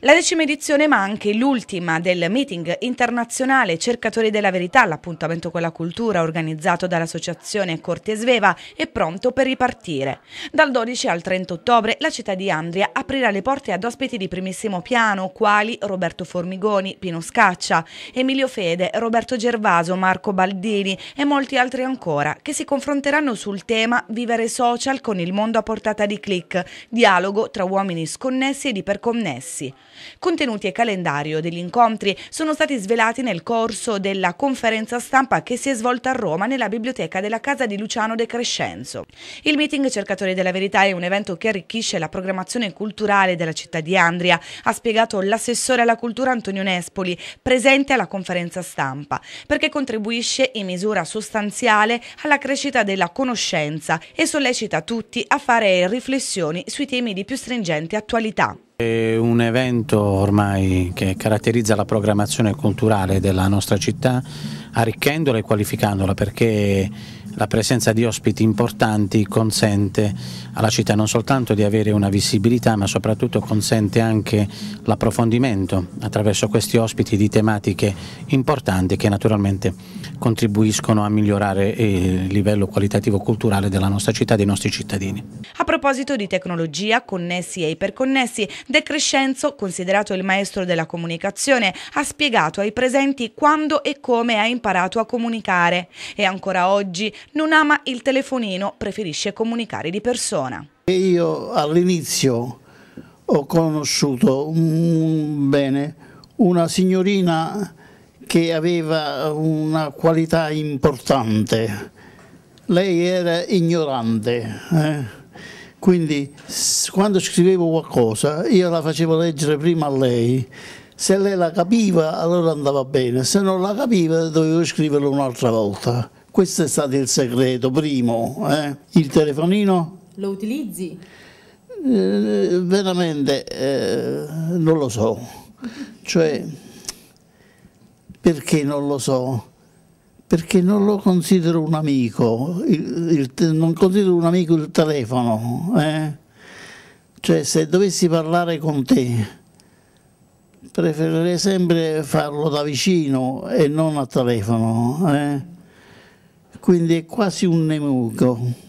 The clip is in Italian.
La decima edizione, ma anche l'ultima del meeting internazionale Cercatori della Verità, l'appuntamento con la cultura organizzato dall'associazione Corte Sveva, è pronto per ripartire. Dal 12 al 30 ottobre la città di Andria aprirà le porte ad ospiti di primissimo piano, quali Roberto Formigoni, Pino Scaccia, Emilio Fede, Roberto Gervaso, Marco Baldini e molti altri ancora, che si confronteranno sul tema Vivere social con il mondo a portata di click, dialogo tra uomini sconnessi e di iperconnessi. Contenuti e calendario degli incontri sono stati svelati nel corso della conferenza stampa che si è svolta a Roma nella biblioteca della casa di Luciano De Crescenzo. Il meeting Cercatori della Verità è un evento che arricchisce la programmazione culturale della città di Andria, ha spiegato l'assessore alla cultura Antonio Nespoli, presente alla conferenza stampa, perché contribuisce in misura sostanziale alla crescita della conoscenza e sollecita tutti a fare riflessioni sui temi di più stringente attualità. È un evento ormai che caratterizza la programmazione culturale della nostra città arricchendola e qualificandola perché la presenza di ospiti importanti consente alla città non soltanto di avere una visibilità ma soprattutto consente anche l'approfondimento attraverso questi ospiti di tematiche importanti che naturalmente contribuiscono a migliorare eh, il livello qualitativo culturale della nostra città e dei nostri cittadini. A proposito di tecnologia, connessi e iperconnessi, De Crescenzo, considerato il maestro della comunicazione, ha spiegato ai presenti quando e come ha imparato a comunicare e ancora oggi non ama il telefonino, preferisce comunicare di persona. Io all'inizio ho conosciuto un, bene una signorina che aveva una qualità importante. Lei era ignorante, eh? quindi quando scrivevo qualcosa io la facevo leggere prima a lei. Se lei la capiva allora andava bene, se non la capiva dovevo scriverlo un'altra volta. Questo è stato il segreto, primo. Eh? Il telefonino? Lo utilizzi? Eh, veramente eh, non lo so. Cioè, perché non lo so? Perché non lo considero un amico, il, il, non considero un amico il telefono. Eh? Cioè, se dovessi parlare con te, preferirei sempre farlo da vicino e non a telefono. Eh? quindi è quasi un nemico.